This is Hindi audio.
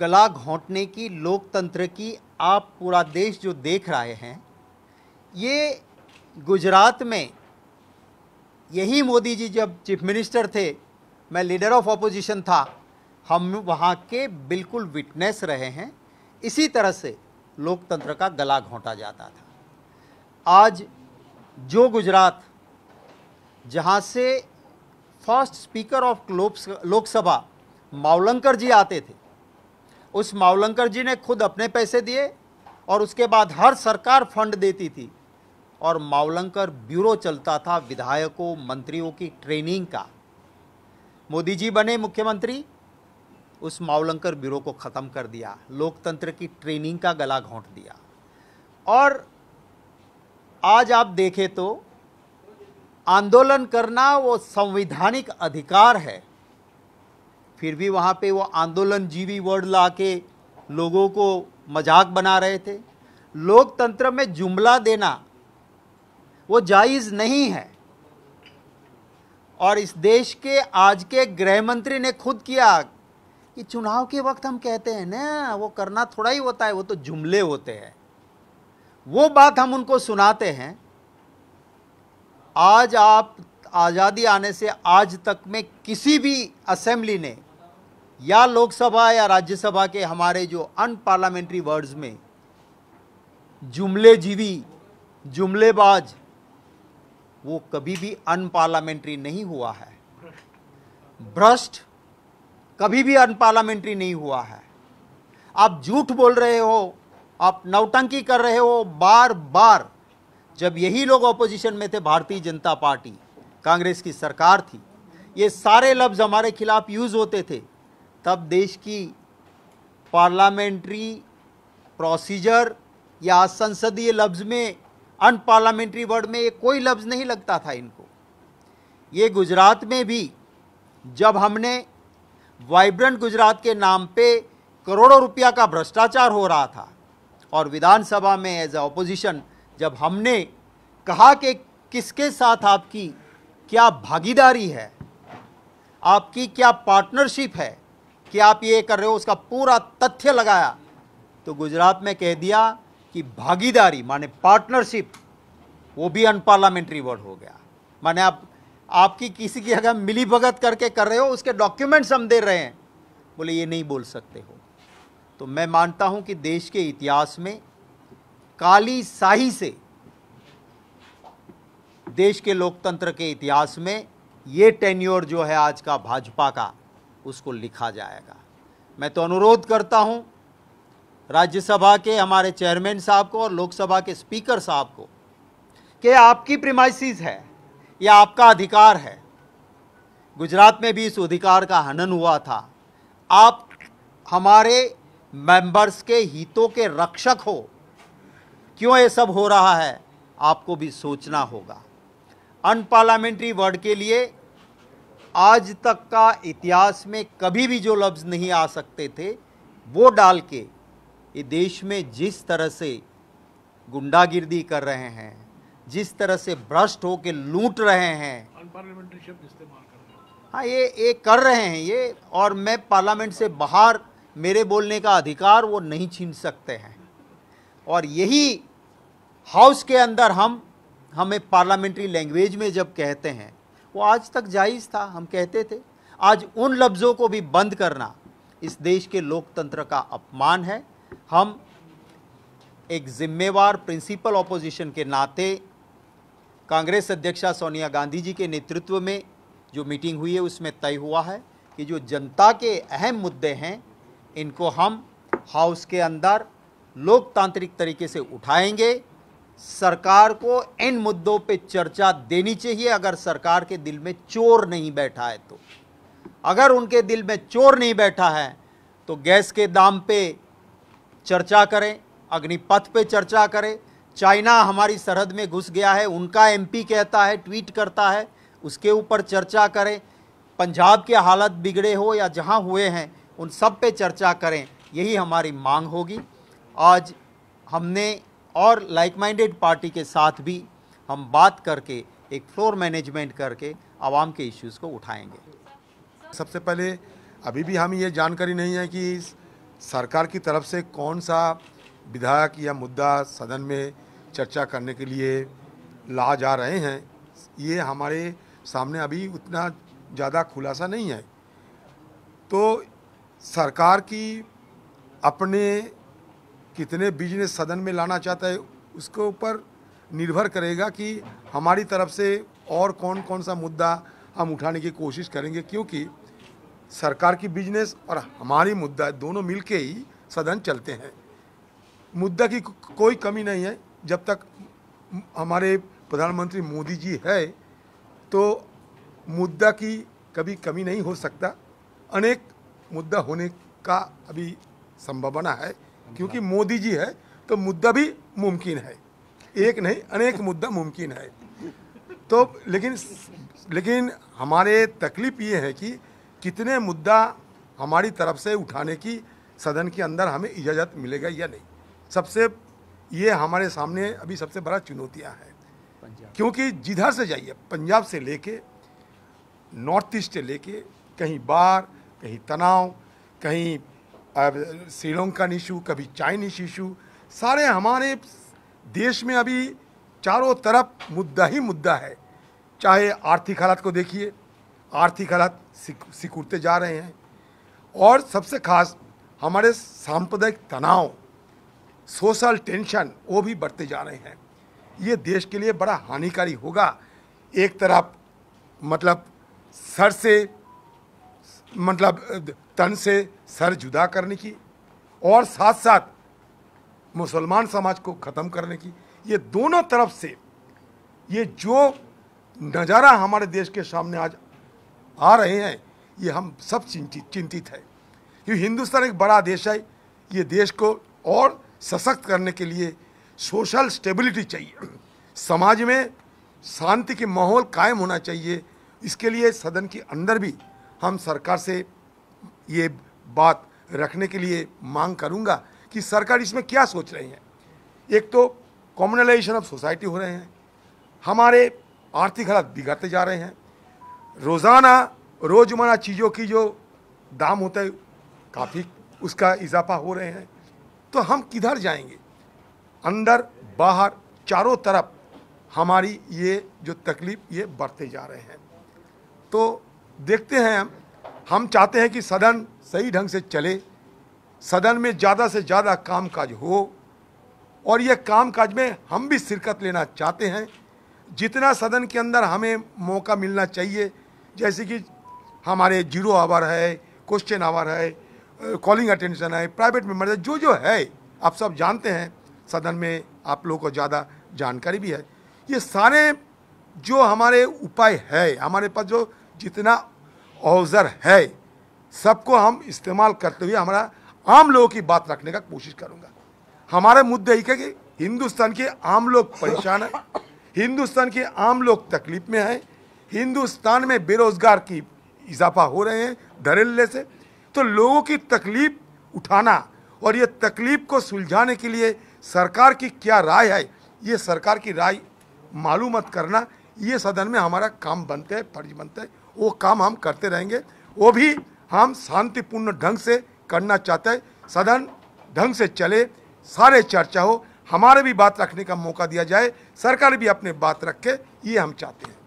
गला घोंटने की लोकतंत्र की आप पूरा देश जो देख रहे हैं ये गुजरात में यही मोदी जी जब चीफ मिनिस्टर थे मैं लीडर ऑफ अपोजिशन था हम वहाँ के बिल्कुल विटनेस रहे हैं इसी तरह से लोकतंत्र का गला घोंटा जाता था आज जो गुजरात जहाँ से first speaker of Lok Sabha Mavalankar ji आते थे उस मावलंकर जी ने खुद अपने पैसे दिए और उसके बाद हर सरकार फंड देती थी और मावलंकर ब्यूरो चलता था विधायकों मंत्रियों की ट्रेनिंग का मोदी जी बने मुख्यमंत्री उस मावलंकर ब्यूरो को ख़त्म कर दिया लोकतंत्र की ट्रेनिंग का गला घोंट दिया और आज आप देखें तो आंदोलन करना वो संवैधानिक अधिकार है फिर भी वहाँ पे वो आंदोलन जीवी वर्ड ला के लोगों को मजाक बना रहे थे लोकतंत्र में जुमला देना वो जायज़ नहीं है और इस देश के आज के गृह मंत्री ने खुद किया कि चुनाव के वक्त हम कहते हैं ना वो करना थोड़ा ही होता है वो तो जुमले होते हैं वो बात हम उनको सुनाते हैं आज आप आज़ादी आने से आज तक में किसी भी असेंबली ने या लोकसभा या राज्यसभा के हमारे जो अनपार्लियामेंट्री वर्ड्स में जुमले जीवी जुमलेबाज वो कभी भी अनपार्लियामेंट्री नहीं हुआ है भ्रष्ट कभी भी अनपार्लियामेंट्री नहीं हुआ है आप झूठ बोल रहे हो आप नौटंकी कर रहे हो बार बार जब यही लोग ऑपोजिशन में थे भारतीय जनता पार्टी कांग्रेस की सरकार थी ये सारे लफ्ज़ हमारे खिलाफ यूज़ होते थे तब देश की पार्लियामेंट्री प्रोसीजर या संसदीय लफ्ज़ में अनपार्लियामेंट्री वर्ड में ये कोई लफ्ज़ नहीं लगता था इनको ये गुजरात में भी जब हमने वाइब्रेंट गुजरात के नाम पे करोड़ों रुपया का भ्रष्टाचार हो रहा था और विधानसभा में एज ए अपोजिशन जब हमने कहा कि किसके साथ आपकी क्या भागीदारी है आपकी क्या पार्टनरशिप है कि आप ये कर रहे हो उसका पूरा तथ्य लगाया तो गुजरात में कह दिया कि भागीदारी माने पार्टनरशिप वो भी अनपार्लियामेंट्री वर्ड हो गया माने आप आपकी किसी की अगर मिली भगत करके कर रहे हो उसके डॉक्यूमेंट्स हम दे रहे हैं बोले ये नहीं बोल सकते हो तो मैं मानता हूं कि देश के इतिहास में काली शाही से देश के लोकतंत्र के इतिहास में ये टेन्योर जो है आज का भाजपा का उसको लिखा जाएगा मैं तो अनुरोध करता हूं राज्यसभा के हमारे चेयरमैन साहब को और लोकसभा के स्पीकर साहब को कि आपकी प्रिमाइसिस है या आपका अधिकार है गुजरात में भी इस अधिकार का हनन हुआ था आप हमारे मेंबर्स के हितों के रक्षक हो क्यों ये सब हो रहा है आपको भी सोचना होगा अनपार्लियामेंट्री वर्ड के लिए आज तक का इतिहास में कभी भी जो लफ्ज़ नहीं आ सकते थे वो डाल के ये देश में जिस तरह से गुंडागिर्दी कर रहे हैं जिस तरह से भ्रष्ट होकर लूट रहे हैं रहे हैं हाँ ये ये कर रहे हैं ये और मैं पार्लियामेंट से बाहर मेरे बोलने का अधिकार वो नहीं छीन सकते हैं और यही हाउस के अंदर हम हमें पार्लियामेंट्री लैंग्वेज में जब कहते हैं वो आज तक जायज़ था हम कहते थे आज उन लफ्ज़ों को भी बंद करना इस देश के लोकतंत्र का अपमान है हम एक जिम्मेवार प्रिंसिपल ऑपोजिशन के नाते कांग्रेस अध्यक्षा सोनिया गांधी जी के नेतृत्व में जो मीटिंग हुई है उसमें तय हुआ है कि जो जनता के अहम मुद्दे हैं इनको हम हाउस के अंदर लोकतांत्रिक तरीके से उठाएंगे सरकार को इन मुद्दों पे चर्चा देनी चाहिए अगर सरकार के दिल में चोर नहीं बैठा है तो अगर उनके दिल में चोर नहीं बैठा है तो गैस के दाम पे चर्चा करें अग्निपथ पे चर्चा करें चाइना हमारी सरहद में घुस गया है उनका एमपी कहता है ट्वीट करता है उसके ऊपर चर्चा करें पंजाब के हालत बिगड़े हो या जहां हुए हैं उन सब पे चर्चा करें यही हमारी मांग होगी आज हमने और लाइक माइंडेड पार्टी के साथ भी हम बात करके एक फ्लोर मैनेजमेंट करके आवाम के इश्यूज़ को उठाएंगे सबसे पहले अभी भी हमें ये जानकारी नहीं है कि सरकार की तरफ से कौन सा विधायक या मुद्दा सदन में चर्चा करने के लिए ला जा रहे हैं ये हमारे सामने अभी उतना ज़्यादा खुलासा नहीं है तो सरकार की अपने कितने बिजनेस सदन में लाना चाहता है उसके ऊपर निर्भर करेगा कि हमारी तरफ से और कौन कौन सा मुद्दा हम उठाने की कोशिश करेंगे क्योंकि सरकार की बिजनेस और हमारी मुद्दा दोनों मिल के ही सदन चलते हैं मुद्दा की कोई कमी नहीं है जब तक हमारे प्रधानमंत्री मोदी जी है तो मुद्दा की कभी कमी नहीं हो सकता अनेक मुद्दा होने का अभी संभावना है क्योंकि मोदी जी है तो मुद्दा भी मुमकिन है एक नहीं अनेक मुद्दा मुमकिन है तो लेकिन लेकिन हमारे तकलीफ ये है कि कितने मुद्दा हमारी तरफ से उठाने की सदन के अंदर हमें इजाज़त मिलेगा या नहीं सबसे ये हमारे सामने अभी सबसे बड़ा चुनौतियाँ हैं क्योंकि जिधर से जाइए पंजाब से लेके नॉर्थ ईस्ट से लेके कहीं बाढ़ कहीं तनाव कहीं श्रीलंकन इशू कभी चाइनीज इशू सारे हमारे देश में अभी चारों तरफ मुद्दा ही मुद्दा है चाहे आर्थिक हालात को देखिए आर्थिक हालात सिकुड़ते जा रहे हैं और सबसे खास हमारे सांप्रदायिक तनाव सोशल टेंशन वो भी बढ़ते जा रहे हैं ये देश के लिए बड़ा हानिकारी होगा एक तरफ मतलब सर से मतलब तन से सर जुदा करने की और साथ साथ मुसलमान समाज को ख़त्म करने की ये दोनों तरफ से ये जो नज़ारा हमारे देश के सामने आज आ रहे हैं ये हम सब चिंतित चिंतित है क्योंकि हिंदुस्तान एक बड़ा देश है ये देश को और सशक्त करने के लिए सोशल स्टेबिलिटी चाहिए समाज में शांति के माहौल कायम होना चाहिए इसके लिए सदन के अंदर भी हम सरकार से ये बात रखने के लिए मांग करूंगा कि सरकार इसमें क्या सोच रही है एक तो कॉमनलाइजेशन ऑफ सोसाइटी हो रहे हैं हमारे आर्थिक हालात बिगड़ते जा रहे हैं रोज़ाना रोज़मर्रा चीज़ों की जो दाम होता है काफ़ी उसका इजाफा हो रहे हैं तो हम किधर जाएंगे अंदर बाहर चारों तरफ हमारी ये जो तकलीफ़ ये बढ़ते जा रहे हैं तो देखते हैं हम चाहते हैं कि सदन सही ढंग से चले सदन में ज़्यादा से ज़्यादा काम काज हो और यह काम काज में हम भी शिरकत लेना चाहते हैं जितना सदन के अंदर हमें मौका मिलना चाहिए जैसे कि हमारे जीरो आवर है क्वेश्चन आवर है कॉलिंग अटेंशन है प्राइवेट मेम्बर है जो जो है आप सब जानते हैं सदन में आप लोगों को ज़्यादा जानकारी भी है ये सारे जो हमारे उपाय है हमारे पास जो जितना अवसर है सबको हम इस्तेमाल करते हुए हमारा आम लोगों की बात रखने का कोशिश करूंगा हमारा मुद्दे एक है कि हिंदुस्तान के आम लोग परेशान हैं हिंदुस्तान के आम लोग तकलीफ में हैं हिंदुस्तान में बेरोजगार की इजाफा हो रहे हैं धरेले से तो लोगों की तकलीफ उठाना और ये तकलीफ को सुलझाने के लिए सरकार की क्या राय है ये सरकार की राय मालूमत करना ये सदन में हमारा काम बनता है फर्ज बनता है वो काम हम करते रहेंगे वो भी हम शांतिपूर्ण ढंग से करना चाहते हैं सदन ढंग से चले सारे चर्चा हो हमारे भी बात रखने का मौका दिया जाए सरकार भी अपने बात रखे ये हम चाहते हैं